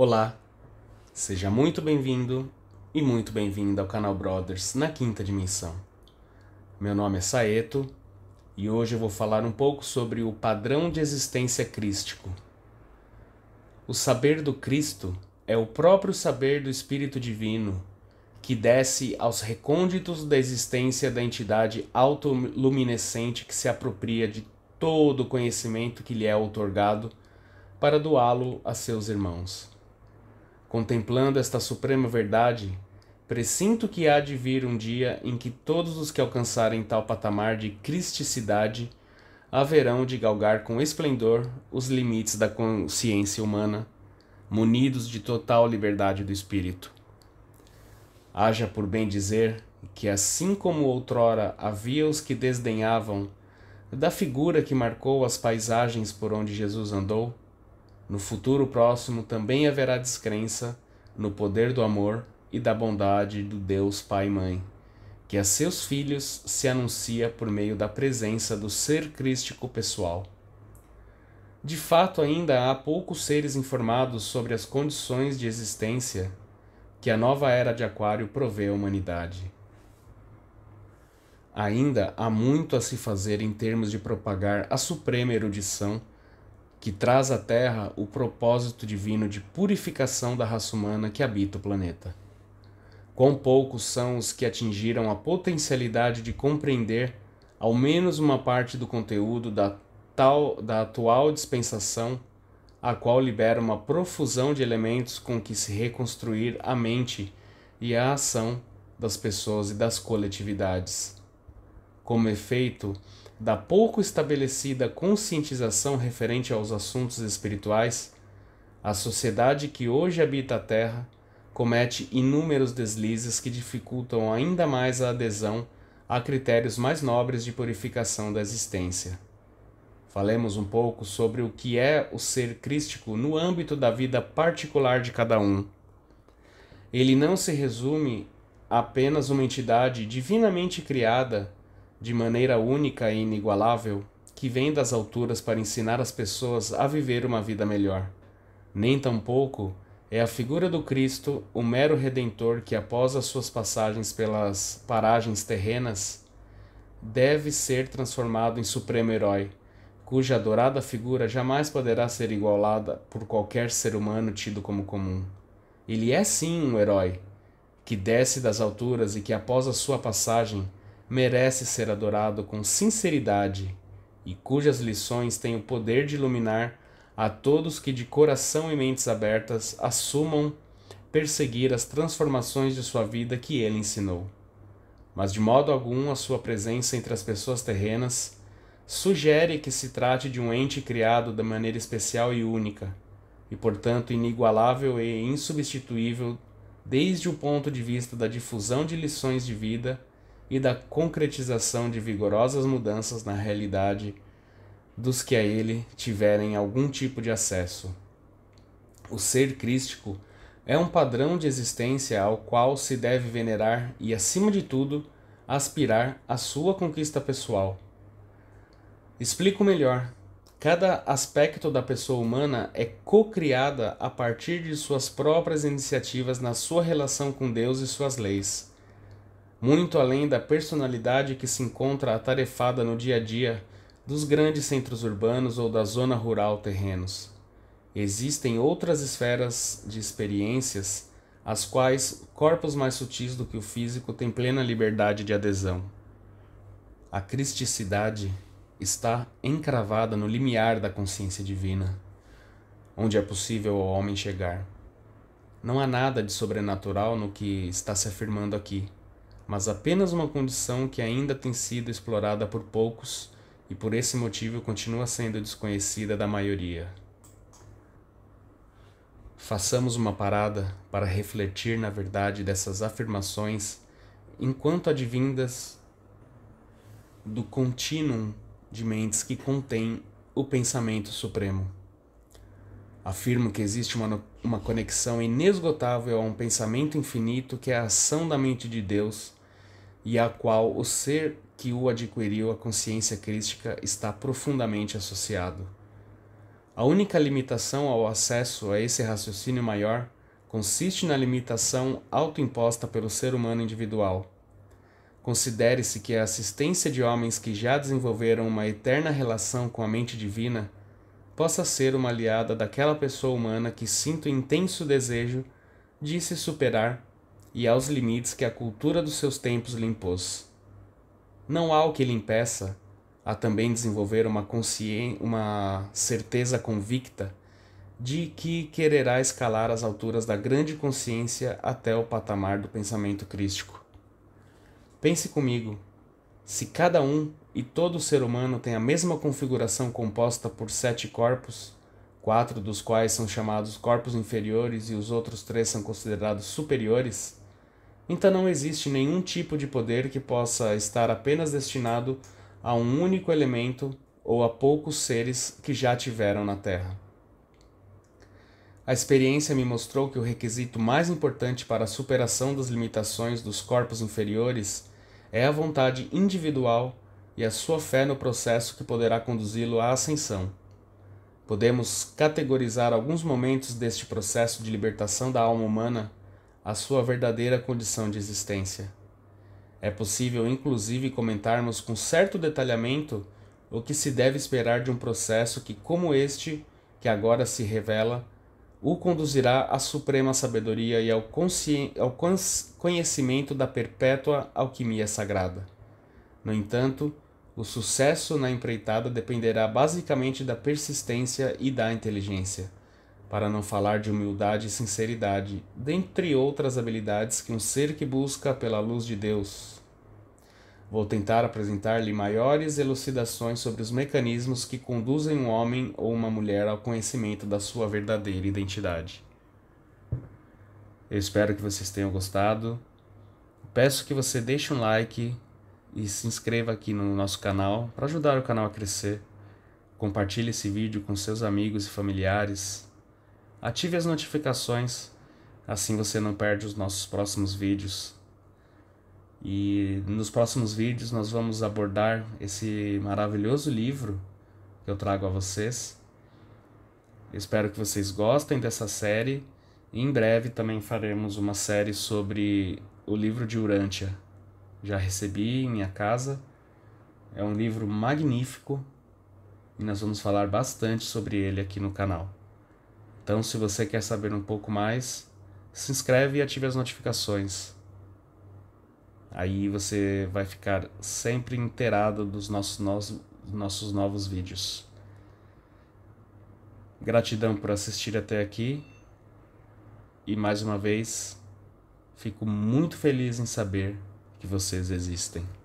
Olá, seja muito bem-vindo e muito bem-vinda ao canal Brothers na quinta dimensão. Meu nome é Saeto e hoje eu vou falar um pouco sobre o padrão de existência crístico. O saber do Cristo é o próprio saber do Espírito Divino que desce aos recônditos da existência da entidade autoluminescente que se apropria de todo o conhecimento que lhe é outorgado para doá-lo a seus irmãos. Contemplando esta suprema verdade, presinto que há de vir um dia em que todos os que alcançarem tal patamar de cristicidade haverão de galgar com esplendor os limites da consciência humana, munidos de total liberdade do espírito. Haja por bem dizer que, assim como outrora havia os que desdenhavam da figura que marcou as paisagens por onde Jesus andou, no futuro próximo também haverá descrença no poder do amor e da bondade do Deus Pai e Mãe, que a seus filhos se anuncia por meio da presença do ser crístico pessoal. De fato, ainda há poucos seres informados sobre as condições de existência que a nova era de Aquário provê à humanidade. Ainda há muito a se fazer em termos de propagar a suprema erudição que traz à Terra o propósito divino de purificação da raça humana que habita o planeta. Quão poucos são os que atingiram a potencialidade de compreender ao menos uma parte do conteúdo da, tal, da atual dispensação, a qual libera uma profusão de elementos com que se reconstruir a mente e a ação das pessoas e das coletividades. Como efeito, da pouco estabelecida conscientização referente aos assuntos espirituais, a sociedade que hoje habita a Terra comete inúmeros deslizes que dificultam ainda mais a adesão a critérios mais nobres de purificação da existência. Falemos um pouco sobre o que é o ser crístico no âmbito da vida particular de cada um. Ele não se resume a apenas uma entidade divinamente criada de maneira única e inigualável, que vem das alturas para ensinar as pessoas a viver uma vida melhor. Nem tampouco é a figura do Cristo, o mero redentor que, após as suas passagens pelas paragens terrenas, deve ser transformado em supremo herói, cuja adorada figura jamais poderá ser igualada por qualquer ser humano tido como comum. Ele é sim um herói, que desce das alturas e que, após a sua passagem, merece ser adorado com sinceridade e cujas lições têm o poder de iluminar a todos que de coração e mentes abertas assumam perseguir as transformações de sua vida que ele ensinou. Mas de modo algum a sua presença entre as pessoas terrenas sugere que se trate de um ente criado da maneira especial e única, e portanto inigualável e insubstituível desde o ponto de vista da difusão de lições de vida e da concretização de vigorosas mudanças na realidade dos que a ele tiverem algum tipo de acesso. O ser crístico é um padrão de existência ao qual se deve venerar e, acima de tudo, aspirar à sua conquista pessoal. Explico melhor. Cada aspecto da pessoa humana é co-criada a partir de suas próprias iniciativas na sua relação com Deus e suas leis muito além da personalidade que se encontra atarefada no dia a dia dos grandes centros urbanos ou da zona rural terrenos. Existem outras esferas de experiências às quais corpos mais sutis do que o físico têm plena liberdade de adesão. A cristicidade está encravada no limiar da consciência divina, onde é possível ao homem chegar. Não há nada de sobrenatural no que está se afirmando aqui mas apenas uma condição que ainda tem sido explorada por poucos e por esse motivo continua sendo desconhecida da maioria. Façamos uma parada para refletir na verdade dessas afirmações enquanto advindas do contínuo de mentes que contém o pensamento supremo. Afirmo que existe uma, uma conexão inesgotável a um pensamento infinito que é a ação da mente de Deus e à qual o ser que o adquiriu a consciência crística está profundamente associado. A única limitação ao acesso a esse raciocínio maior consiste na limitação autoimposta pelo ser humano individual. Considere-se que a assistência de homens que já desenvolveram uma eterna relação com a mente divina possa ser uma aliada daquela pessoa humana que sinta o intenso desejo de se superar e aos limites que a cultura dos seus tempos lhe impôs. Não há o que lhe impeça a também desenvolver uma, uma certeza convicta de que quererá escalar as alturas da grande consciência até o patamar do pensamento crístico. Pense comigo, se cada um e todo ser humano tem a mesma configuração composta por sete corpos, quatro dos quais são chamados corpos inferiores e os outros três são considerados superiores, então não existe nenhum tipo de poder que possa estar apenas destinado a um único elemento ou a poucos seres que já tiveram na Terra. A experiência me mostrou que o requisito mais importante para a superação das limitações dos corpos inferiores é a vontade individual e a sua fé no processo que poderá conduzi-lo à ascensão. Podemos categorizar alguns momentos deste processo de libertação da alma humana a sua verdadeira condição de existência. É possível, inclusive, comentarmos com certo detalhamento o que se deve esperar de um processo que, como este, que agora se revela, o conduzirá à suprema sabedoria e ao, ao conhecimento da perpétua alquimia sagrada. No entanto, o sucesso na empreitada dependerá basicamente da persistência e da inteligência para não falar de humildade e sinceridade, dentre outras habilidades que um ser que busca pela luz de Deus. Vou tentar apresentar-lhe maiores elucidações sobre os mecanismos que conduzem um homem ou uma mulher ao conhecimento da sua verdadeira identidade. Eu espero que vocês tenham gostado. Peço que você deixe um like e se inscreva aqui no nosso canal para ajudar o canal a crescer. Compartilhe esse vídeo com seus amigos e familiares Ative as notificações, assim você não perde os nossos próximos vídeos. E nos próximos vídeos nós vamos abordar esse maravilhoso livro que eu trago a vocês. Espero que vocês gostem dessa série. E em breve também faremos uma série sobre o livro de Urântia. Já recebi em minha casa. É um livro magnífico e nós vamos falar bastante sobre ele aqui no canal. Então, se você quer saber um pouco mais, se inscreve e ative as notificações. Aí você vai ficar sempre inteirado dos nossos, nossos novos vídeos. Gratidão por assistir até aqui. E mais uma vez, fico muito feliz em saber que vocês existem.